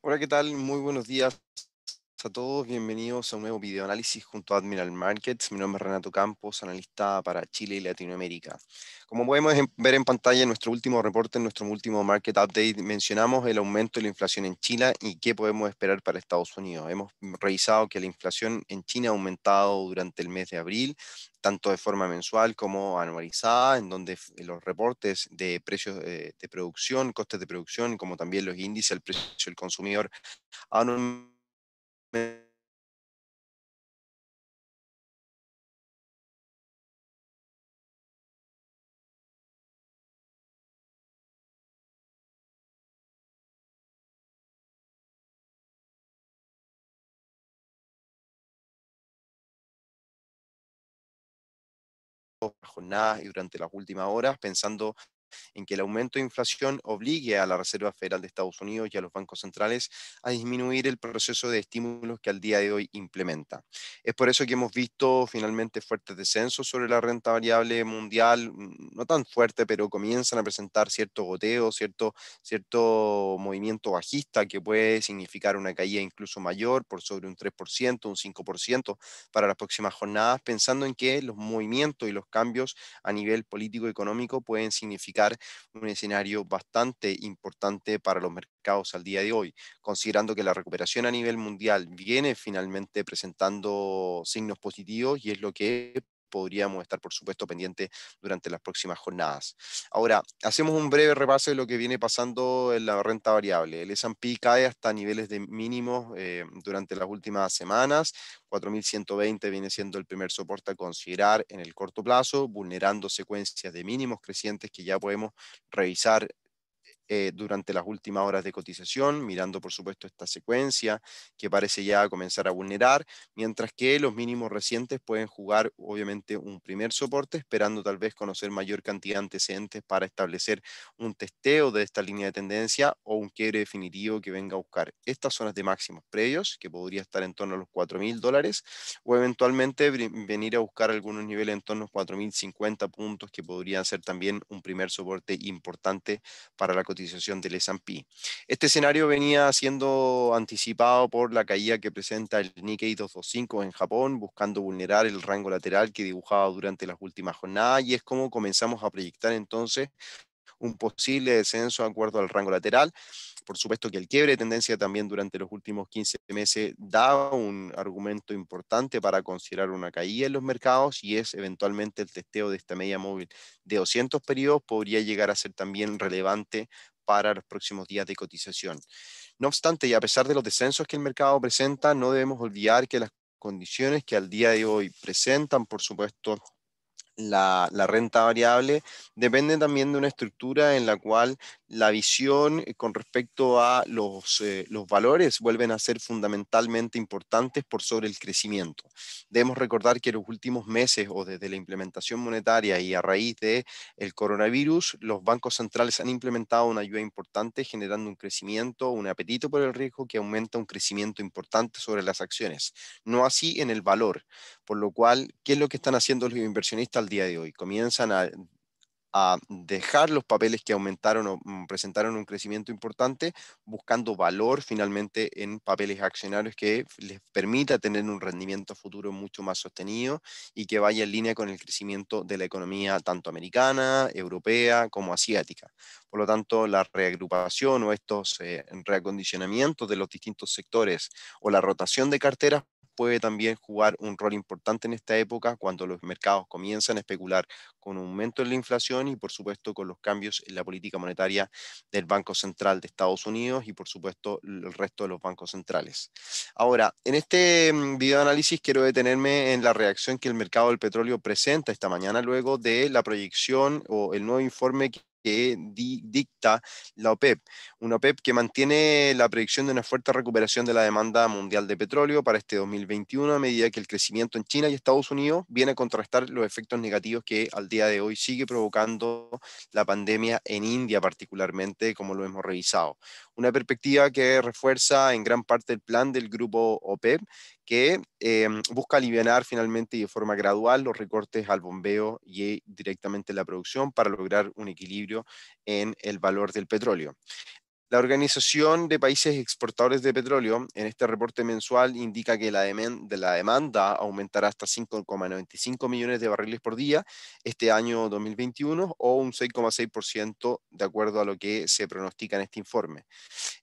Hola, ¿qué tal? Muy buenos días a todos. Bienvenidos a un nuevo videoanálisis junto a Admiral Markets. Mi nombre es Renato Campos, analista para Chile y Latinoamérica. Como podemos ver en pantalla en nuestro último reporte, en nuestro último market update, mencionamos el aumento de la inflación en China y qué podemos esperar para Estados Unidos. Hemos revisado que la inflación en China ha aumentado durante el mes de abril tanto de forma mensual como anualizada, en donde eh, los reportes de precios eh, de producción, costes de producción, como también los índices al precio del consumidor, han jornadas y durante las últimas horas, pensando en que el aumento de inflación obligue a la Reserva Federal de Estados Unidos y a los bancos centrales a disminuir el proceso de estímulos que al día de hoy implementa. Es por eso que hemos visto finalmente fuertes descensos sobre la renta variable mundial, mm, no tan fuerte, pero comienzan a presentar cierto goteo, cierto, cierto movimiento bajista que puede significar una caída incluso mayor por sobre un 3%, un 5% para las próximas jornadas, pensando en que los movimientos y los cambios a nivel político-económico pueden significar un escenario bastante importante para los mercados al día de hoy, considerando que la recuperación a nivel mundial viene finalmente presentando signos positivos y es lo que podríamos estar, por supuesto, pendientes durante las próximas jornadas. Ahora, hacemos un breve repaso de lo que viene pasando en la renta variable. El S&P cae hasta niveles de mínimos eh, durante las últimas semanas. 4.120 viene siendo el primer soporte a considerar en el corto plazo, vulnerando secuencias de mínimos crecientes que ya podemos revisar eh, durante las últimas horas de cotización, mirando por supuesto esta secuencia que parece ya comenzar a vulnerar, mientras que los mínimos recientes pueden jugar obviamente un primer soporte, esperando tal vez conocer mayor cantidad de antecedentes para establecer un testeo de esta línea de tendencia o un quiebre definitivo que venga a buscar estas zonas de máximos previos, que podría estar en torno a los 4.000 dólares, o eventualmente venir a buscar algunos niveles en torno a 4.050 puntos, que podrían ser también un primer soporte importante para la cotización cotización del S&P. Este escenario venía siendo anticipado por la caída que presenta el Nikkei 225 en Japón, buscando vulnerar el rango lateral que dibujaba durante las últimas jornadas y es como comenzamos a proyectar entonces un posible descenso de acuerdo al rango lateral por supuesto que el quiebre de tendencia también durante los últimos 15 meses da un argumento importante para considerar una caída en los mercados y es eventualmente el testeo de esta media móvil de 200 periodos podría llegar a ser también relevante para los próximos días de cotización. No obstante, y a pesar de los descensos que el mercado presenta, no debemos olvidar que las condiciones que al día de hoy presentan, por supuesto, la, la, renta variable depende también de una estructura en la cual la visión eh, con respecto a eh, los, valores vuelven a ser fundamentalmente importantes por sobre el crecimiento. Debemos recordar que en los últimos meses o desde la implementación monetaria y a raíz del el coronavirus, los bancos centrales han implementado una ayuda importante generando un crecimiento, un apetito por el riesgo que aumenta un crecimiento importante sobre las acciones. No así en el valor, por lo cual, ¿qué es lo que están haciendo los inversionistas al día de hoy? Comienzan a a dejar los papeles que aumentaron o mm, presentaron un crecimiento importante, buscando valor finalmente en papeles accionarios que les permita tener un rendimiento futuro mucho más sostenido y que vaya en línea con el crecimiento de la economía tanto americana, europea como asiática. Por lo tanto, la reagrupación o estos eh, reacondicionamientos de los distintos sectores o la rotación de carteras puede también jugar un rol importante en esta época cuando los mercados comienzan a especular con un aumento en la inflación y por supuesto con los cambios en la política monetaria del Banco Central de Estados Unidos y por supuesto el resto de los bancos centrales. Ahora, en este mm, video análisis quiero detenerme en la reacción que el mercado del petróleo presenta esta mañana luego de la proyección o el nuevo informe que que dicta la OPEP, una OPEP que mantiene la predicción de una fuerte recuperación de la demanda mundial de petróleo para este 2021 a medida que el crecimiento en China y Estados Unidos viene a contrastar los efectos negativos que al día de hoy sigue provocando la pandemia en India particularmente, como lo hemos revisado una perspectiva que refuerza en gran parte el plan del grupo OPEP, e que em, busca aliviar finalmente y de forma gradual los recortes al bombeo y directamente la producción para lograr un equilibrio en el valor del petróleo. La Organización de Países Exportadores de Petróleo en este reporte mensual indica que la, demanda aumentará hasta 5,95 millones de barriles por día este año 2021 o un 6,6% de acuerdo a lo que se pronostica en este informe.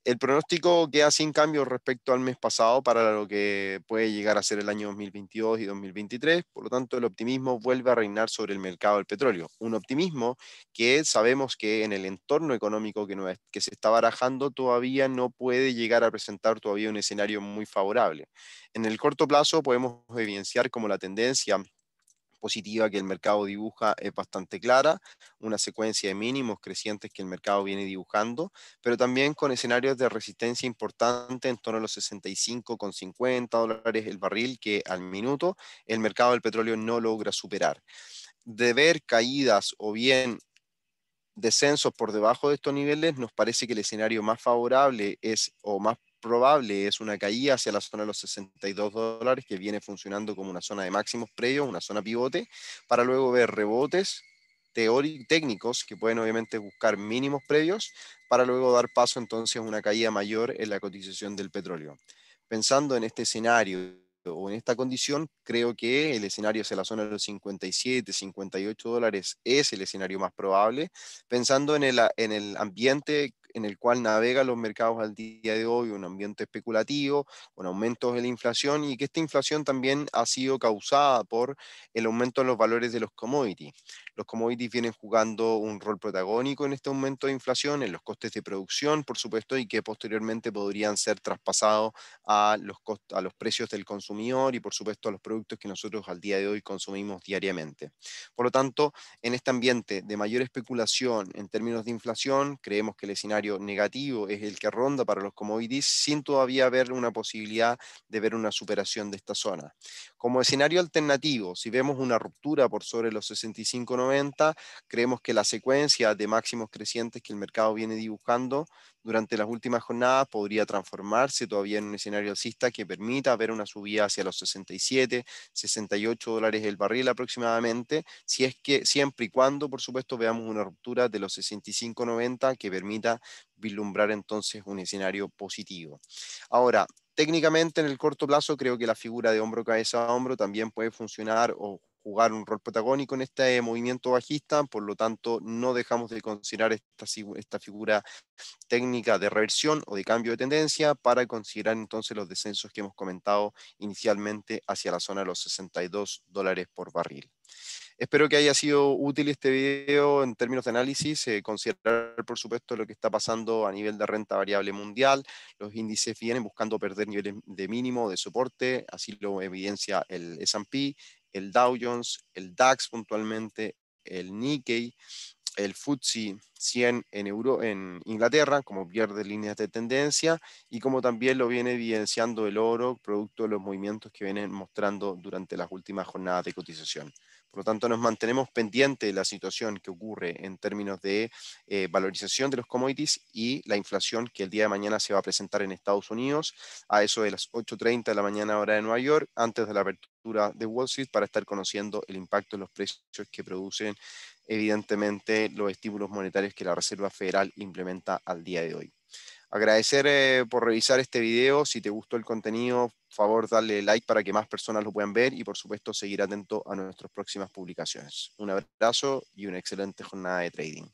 El pronóstico queda sin cambio respecto al mes pasado para lo que puede llegar a ser el año 2022 y 2023, por lo tanto el optimismo vuelve a reinar sobre el mercado del petróleo, un optimismo que sabemos que en el entorno económico que, que se está barajando todavía no puede llegar a presentar todavía un escenario muy favorable. En el corto plazo podemos evidenciar como la tendencia positiva que el mercado dibuja es bastante clara, una secuencia de mínimos crecientes que el mercado viene dibujando, pero también con escenarios de resistencia importante en torno a los 65,50 dólares el barril que al minuto el mercado del petróleo no logra superar de ver caídas o bien descensos por debajo de estos niveles, nos parece que el escenario más favorable es o más probable es una caída hacia la zona de los 62 dólares que viene funcionando como una zona de máximos previos, una zona pivote, para luego ver rebotes técnicos que pueden obviamente buscar mínimos previos para luego dar paso entonces a una caída mayor en la cotización del petróleo. Pensando en este escenario o en esta condición, creo que el escenario hacia la zona de los 57, 58 dólares es el escenario más probable, pensando en el, en el ambiente en el cual navegan los mercados al día de hoy, un ambiente especulativo, con aumentos de la inflación y que esta inflación también ha sido causada por el aumento en los valores de los commodities. Los commodities vienen jugando un rol protagónico en este aumento de inflación, en los costes de producción, por supuesto, y que posteriormente podrían ser traspasados a los, a los precios del consumidor y, por supuesto, a los productos que nosotros al día de hoy consumimos diariamente. Por lo tanto, en este ambiente de mayor especulación en términos de inflación, creemos que el escenario negativo es el que ronda para los commodities, sin todavía haber una posibilidad de ver una superación de esta zona. Como escenario alternativo, si vemos una ruptura por sobre los 65 creemos que la secuencia de máximos crecientes que el mercado viene dibujando durante las últimas jornadas podría transformarse todavía en un escenario alcista que permita ver una subida hacia los 67, 68 dólares el barril aproximadamente, si es que siempre y cuando, por supuesto, veamos una ruptura de los 65.90 que permita vislumbrar entonces un escenario positivo. Ahora, técnicamente en el corto plazo creo que la figura de hombro cabeza a hombro también puede funcionar o jugar un rol protagónico en este movimiento bajista, por lo tanto no dejamos de considerar esta, figura técnica de reversión o de cambio de tendencia para considerar entonces los descensos que hemos comentado inicialmente hacia la zona de los 62 dólares por barril. Espero que haya sido útil este video en términos de análisis, eh, considerar por supuesto lo que está pasando a nivel de renta variable mundial, los índices vienen buscando perder niveles de mínimo de soporte, así lo evidencia el S&P, el Dow Jones, el DAX puntualmente, el Nikkei, el FTSE 100 en, Euro, en Inglaterra, como pierde líneas de tendencia, y como también lo viene evidenciando el oro, producto de los movimientos que vienen mostrando durante las últimas jornadas de cotización. Por lo tanto, nos mantenemos pendientes de la situación que ocurre en términos de eh, valorización de los commodities y la inflación que el día de mañana se va a presentar en Estados Unidos a eso de las 8.30 de la mañana hora de Nueva York, antes de la apertura de Wall Street, para estar conociendo el impacto en los precios que producen evidentemente los estímulos monetarios que la Reserva Federal implementa al día de hoy agradecer eh, por revisar este video. Si te gustó el contenido, favor dale like para que más personas lo puedan ver y por supuesto seguir atento a nuestras próximas publicaciones. Un abrazo y una excelente jornada de trading.